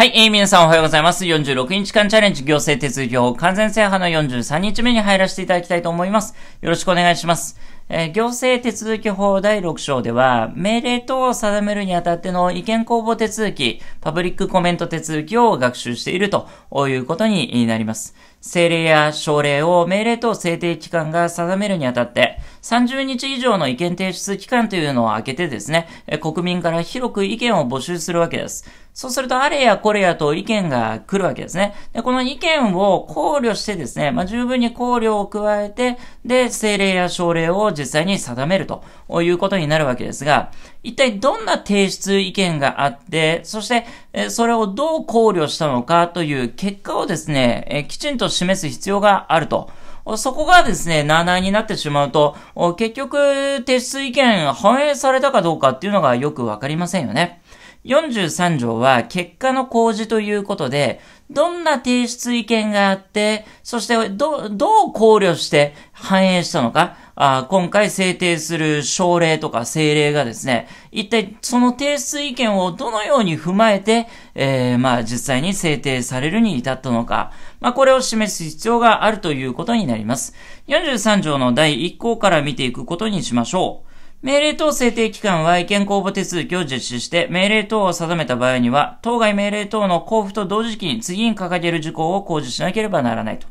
はい、えー、皆さんおはようございます。46日間チャレンジ行政手続き法完全制覇の43日目に入らせていただきたいと思います。よろしくお願いします。えー、行政手続法第6章では、命令等を定めるにあたっての意見公募手続き、パブリックコメント手続きを学習しているということになります。政令や省令を命令等制定機関が定めるにあたって、30日以上の意見提出期間というのを空けてですね、国民から広く意見を募集するわけです。そうすると、あれやこれやと意見が来るわけですね。で、この意見を考慮してですね、まあ、十分に考慮を加えて、で、政令や省令を実際に定めるということになるわけですが、一体どんな提出意見があって、そして、それをどう考慮したのかという結果をですね、きちんと示す必要があると。そこがですね、7になってしまうと、結局、提出意見反映されたかどうかっていうのがよくわかりませんよね。43条は結果の公示ということで、どんな提出意見があって、そしてど、どう考慮して反映したのか、あ今回制定する省令とか政令がですね、一体その提出意見をどのように踏まえて、えー、まあ実際に制定されるに至ったのか、まあ、これを示す必要があるということになります。43条の第1項から見ていくことにしましょう。命令等制定機関は意見公募手続きを実施して、命令等を定めた場合には、当該命令等の交付と同時期に次に掲げる事項を公示しなければならないと。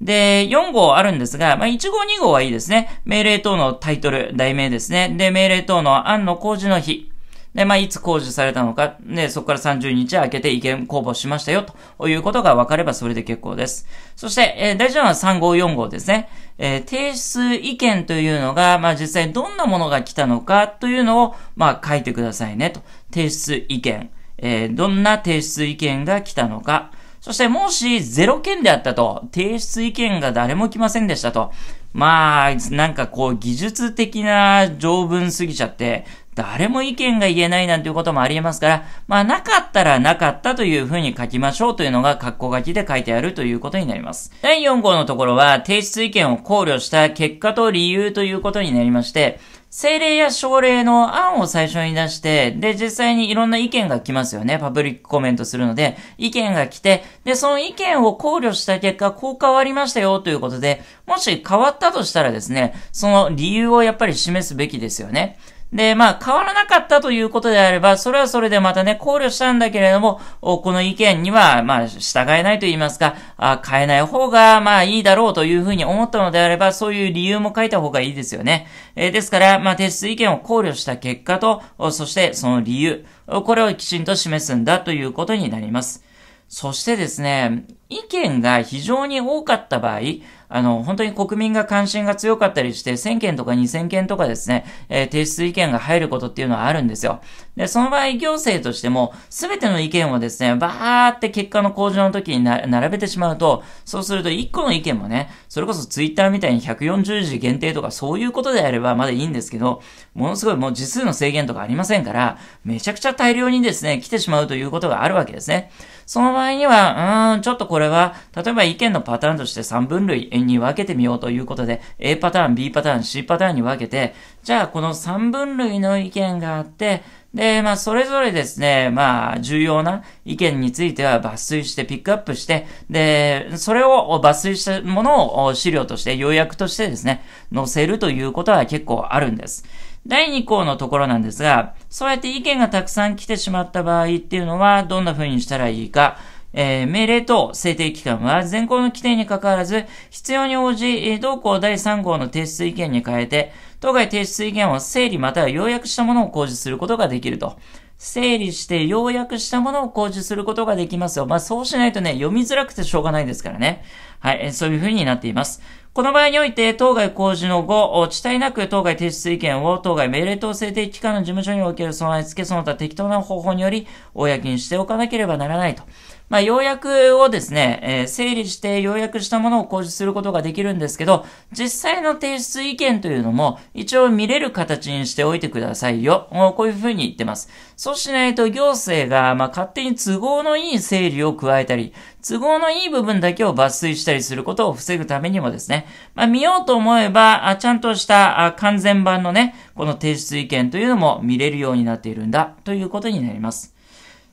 で、4号あるんですが、まあ、1号2号はいいですね。命令等のタイトル、題名ですね。で、命令等の案の公示の日。で、まあ、いつ公示されたのか、で、そこから30日明けて意見公募しましたよ、ということが分かればそれで結構です。そして、えー、大事なのは3号、4号ですね。えー、提出意見というのが、まあ、実際どんなものが来たのかというのを、まあ、書いてくださいね、と。提出意見。えー、どんな提出意見が来たのか。そしてもし0件であったと、提出意見が誰も来ませんでしたと、まあ、なんかこう、技術的な条文すぎちゃって、誰も意見が言えないなんていうこともありえますから、まあ、なかったらなかったというふうに書きましょうというのが、括弧書きで書いてあるということになります。第4項のところは、提出意見を考慮した結果と理由ということになりまして、政令や省令の案を最初に出して、で、実際にいろんな意見が来ますよね。パブリックコメントするので、意見が来て、で、その意見を考慮した結果、こう変わりましたよということで、もし変わったとしたらですね、その理由をやっぱり示すべきですよね。で、まあ、変わらなかったということであれば、それはそれでまたね、考慮したんだけれども、この意見には、まあ、従えないと言いますか、あ変えない方が、まあ、いいだろうというふうに思ったのであれば、そういう理由も書いた方がいいですよね。えー、ですから、まあ、提出意見を考慮した結果と、そしてその理由、これをきちんと示すんだということになります。そしてですね、意見が非常に多かった場合、あの、本当に国民が関心が強かったりして、1000件とか2000件とかですね、えー、提出意見が入ることっていうのはあるんですよ。で、その場合、行政としても、すべての意見をですね、バーって結果の向上の時に並べてしまうと、そうすると1個の意見もね、それこそ Twitter みたいに140字限定とかそういうことであればまだいいんですけど、ものすごいもう字数の制限とかありませんから、めちゃくちゃ大量にですね、来てしまうということがあるわけですね。その場合には、うーん、ちょっとこれは、例えば意見のパターンとして3分類、に分けてみようということで、A パターン、B パターン、C パターンに分けて、じゃあこの3分類の意見があって、で、まあ、それぞれですね、まあ、重要な意見については抜粋してピックアップして、で、それを抜粋したものを資料として、要約としてですね、載せるということは結構あるんです。第2項のところなんですが、そうやって意見がたくさん来てしまった場合っていうのは、どんな風にしたらいいか、えー、命令等制定期間は前項の規定にかかわらず、必要に応じ、同項第3項の提出意見に変えて、当該提出意見を整理または要約したものを公示することができると。整理して要約したものを公示することができますよ。まあ、そうしないとね、読みづらくてしょうがないですからね。はい、そういうふうになっています。この場合において、当該公示の後、地帯なく当該提出意見を当該命令等制定機関の事務所における備え付け、その他適当な方法により、公にしておかなければならないと。まあ、要約をですね、えー、整理して要約したものを公示することができるんですけど、実際の提出意見というのも一応見れる形にしておいてくださいよ。こういうふうに言ってます。そうしないと行政が、まあ、勝手に都合のいい整理を加えたり、都合のいい部分だけを抜粋したりすることを防ぐためにもですね、まあ、見ようと思えば、あちゃんとしたあ完全版のね、この提出意見というのも見れるようになっているんだということになります。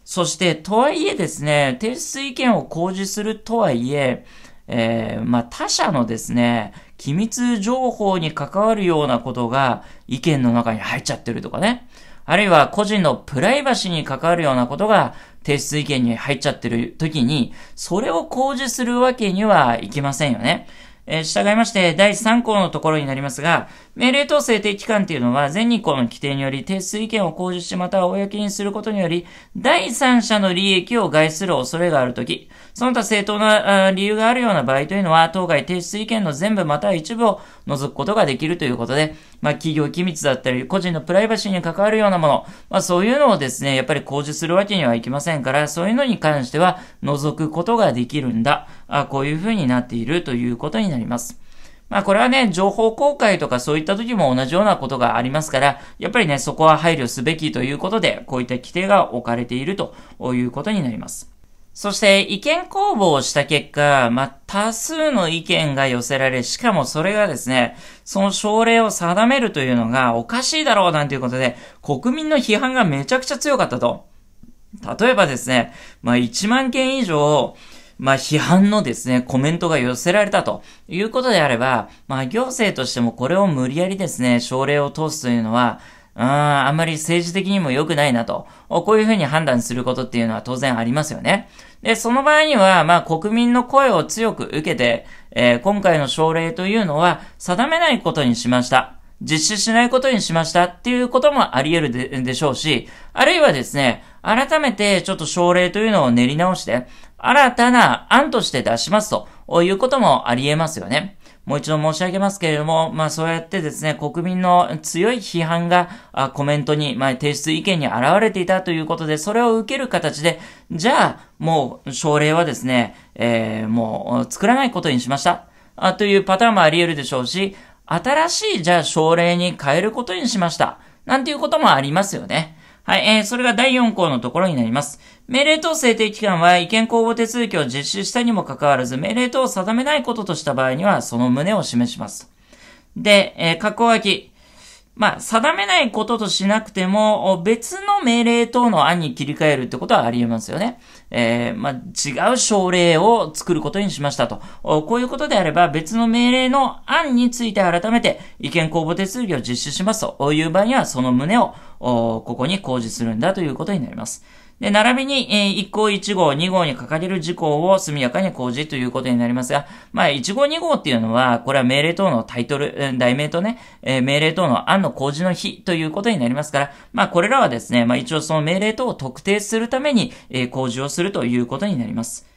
そして、とはいえですね、提出意見を公示するとはいえ、えー、まあ、他者のですね、機密情報に関わるようなことが意見の中に入っちゃってるとかね。あるいは個人のプライバシーに関わるようなことが提出意見に入っちゃってる時に、それを公示するわけにはいきませんよね。えー、従いまして、第3項のところになりますが、命令等制定期間というのは、全日項の規定により、提出意見を公示しまたは公にすることにより、第三者の利益を害する恐れがあるとき、その他正当な理由があるような場合というのは、当該提出意見の全部または一部を除くことができるということで、まあ、企業機密だったり、個人のプライバシーに関わるようなもの、まあ、そういうのをですね、やっぱり公示するわけにはいきませんから、そういうのに関しては、除くことができるんだ。あこういうふうになっているということになります。まあこれはね、情報公開とかそういった時も同じようなことがありますから、やっぱりね、そこは配慮すべきということで、こういった規定が置かれているということになります。そして意見公募をした結果、まあ、多数の意見が寄せられ、しかもそれがですね、その症例を定めるというのがおかしいだろうなんていうことで、国民の批判がめちゃくちゃ強かったと。例えばですね、まあ、1万件以上、まあ、批判のですね、コメントが寄せられたということであれば、まあ、行政としてもこれを無理やりですね、省令を通すというのは、ああんまり政治的にも良くないなと、こういうふうに判断することっていうのは当然ありますよね。で、その場合には、まあ国民の声を強く受けて、えー、今回の省令というのは定めないことにしました。実施しないことにしましたっていうこともあり得るでしょうし、あるいはですね、改めてちょっと症例というのを練り直して、新たな案として出しますということもあり得ますよね。もう一度申し上げますけれども、まあそうやってですね、国民の強い批判がコメントに、まあ、提出意見に現れていたということで、それを受ける形で、じゃあもう症例はですね、えー、もう作らないことにしましたあというパターンもあり得るでしょうし、新しいじゃあ症例に変えることにしました。なんていうこともありますよね。はい、えー、それが第4項のところになります。命令等制定機関は意見公募手続きを実施したにもかかわらず、命令等を定めないこととした場合には、その旨を示します。で、えー、括弧書き。まあ、定めないこととしなくても、別の命令等の案に切り替えるってことはあり得ますよね。えー、まあ、違う省令を作ることにしましたと。こういうことであれば、別の命令の案について改めて意見公募手続きを実施しますという場合には、その旨を、ここに公示するんだということになります。で、並びに、え1項1号、2号に書かれる事項を速やかに講じということになりますが、まあ、1号2号っていうのは、これは命令等のタイトル、題名とね、え命令等の案の公示の日ということになりますから、まあ、これらはですね、まあ、一応その命令等を特定するために、えー、公示をするということになります。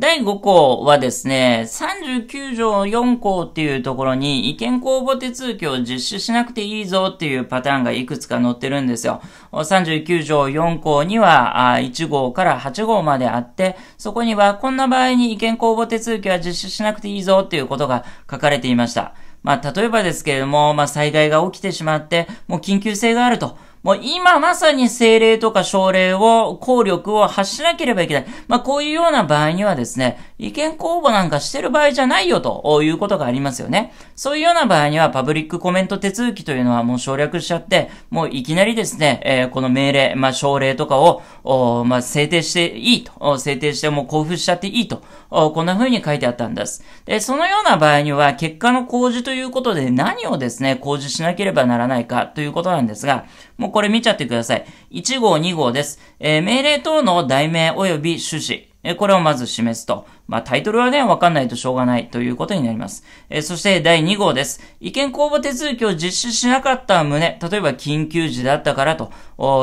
第5項はですね、39条4項っていうところに意見公募手続きを実施しなくていいぞっていうパターンがいくつか載ってるんですよ。39条4項には1号から8号まであって、そこにはこんな場合に意見公募手続きは実施しなくていいぞっていうことが書かれていました。まあ、例えばですけれども、まあ、災害が起きてしまって、もう緊急性があると。もう今まさに政令とか省令を、効力を発しなければいけない。まあ、こういうような場合にはですね、意見公募なんかしてる場合じゃないよということがありますよね。そういうような場合にはパブリックコメント手続きというのはもう省略しちゃって、もういきなりですね、えー、この命令、まあ、省令とかを、まあ、制定していいと、制定してもう交付しちゃっていいと、こんな風に書いてあったんです。で、そのような場合には結果の公示ということで何をですね、公示しなければならないかということなんですが、もうこれ見ちゃってください。1号、2号です。えー、命令等の題名及び趣旨。えー、これをまず示すと。まあ、タイトルはね、わかんないとしょうがないということになります。えー、そして第2号です。意見公募手続きを実施しなかった旨、例えば緊急時だったからと、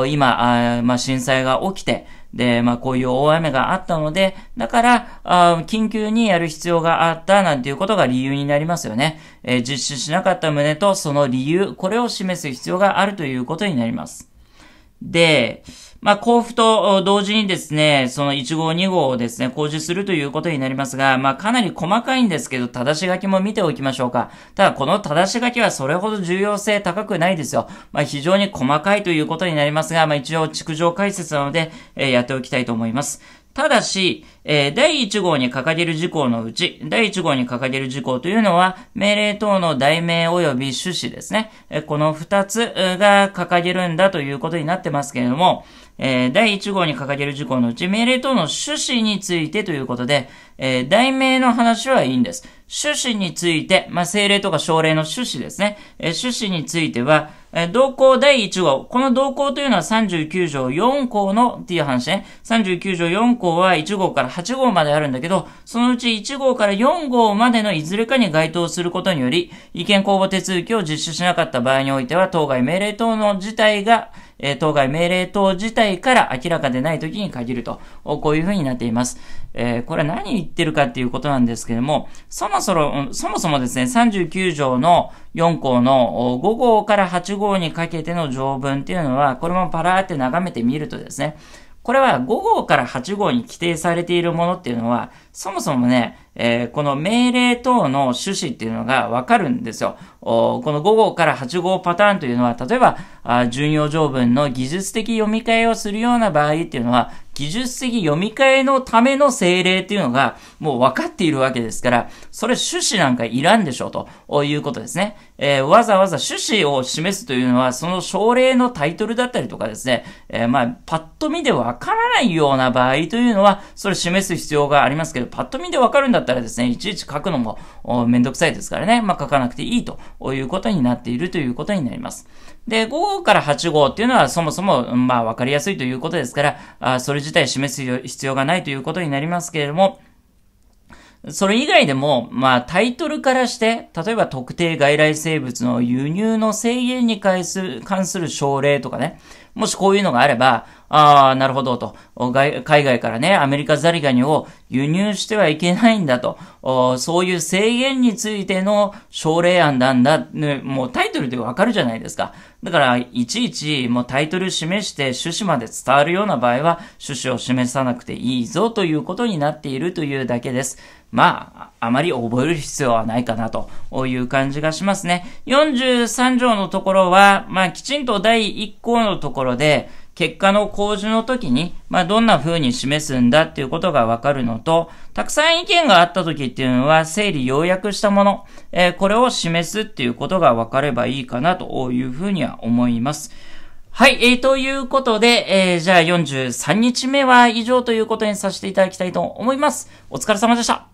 今、あまあ、震災が起きて、で、まあこういう大雨があったので、だから、あ緊急にやる必要があったなんていうことが理由になりますよね。えー、実施しなかった旨とその理由、これを示す必要があるということになります。で、まあ、交付と同時にですね、その1号2号をですね、工事するということになりますが、まあ、かなり細かいんですけど、正し書きも見ておきましょうか。ただ、この正し書きはそれほど重要性高くないですよ。まあ、非常に細かいということになりますが、まあ、一応、築上解説なので、えー、やっておきたいと思います。ただし、えー、第1号に掲げる事項のうち、第1号に掲げる事項というのは、命令等の題名及び趣旨ですね。えー、この2つが掲げるんだということになってますけれども、えー、第1号に掲げる事項のうち、命令等の趣旨についてということで、えー、題名の話はいいんです。趣旨について、まあ、政令とか省令の趣旨ですね。えー、趣旨については、え行第1号。この動行というのは39条4項のっていう話ね。39条4項は1号から8号まであるんだけど、そのうち1号から4号までのいずれかに該当することにより、意見公募手続きを実施しなかった場合においては、当該命令等の事態が、えー、当該命令等自体から明らかでない時に限ると、こういうふうになっています。えー、これは何言ってるかっていうことなんですけども、そもそも、そもそもですね、39条の4項の5号から8号にかけての条文っていうのは、これもパラーって眺めてみるとですね、これは5号から8号に規定されているものっていうのは、そもそもね、えー、この命令等の趣旨っていうのがわかるんですよ。この5号から8号パターンというのは、例えば、あ順条文の技術的読み替えをするような場合っていうのは、技術的読み替えのための精霊っていうのがもう分かっているわけですから、それ趣旨なんかいらんでしょうということですね。えー、わざわざ趣旨を示すというのは、その症例のタイトルだったりとかですね、えー、まあ、パッと見で分からないような場合というのは、それ示す必要がありますけど、パッと見で分かるんだったらですね、いちいち書くのもめんどくさいですからね、まあ、書かなくていいということになっているということになります。で、5号から8号っていうのはそもそも、まあ、分かりやすいということですから、あそれ自体示す必要がないということになりますけれども、それ以外でも、まあ、タイトルからして、例えば特定外来生物の輸入の制限に関する、関する省令とかね、もしこういうのがあれば、ああ、なるほどと。海外からね、アメリカザリガニを輸入してはいけないんだと。そういう制限についての奨励案なんだ。ね、もうタイトルでわかるじゃないですか。だから、いちいちもうタイトル示して趣旨まで伝わるような場合は、趣旨を示さなくていいぞということになっているというだけです。まあ、あまり覚える必要はないかなという感じがしますね。43条のところは、まあ、きちんと第1項のところで、結果の公示の時に、まあ、どんな風に示すんだっていうことがわかるのと、たくさん意見があった時っていうのは、整理要約したもの、えー、これを示すっていうことがわかればいいかなというふうには思います。はい、えー、ということで、えー、じゃあ43日目は以上ということにさせていただきたいと思います。お疲れ様でした。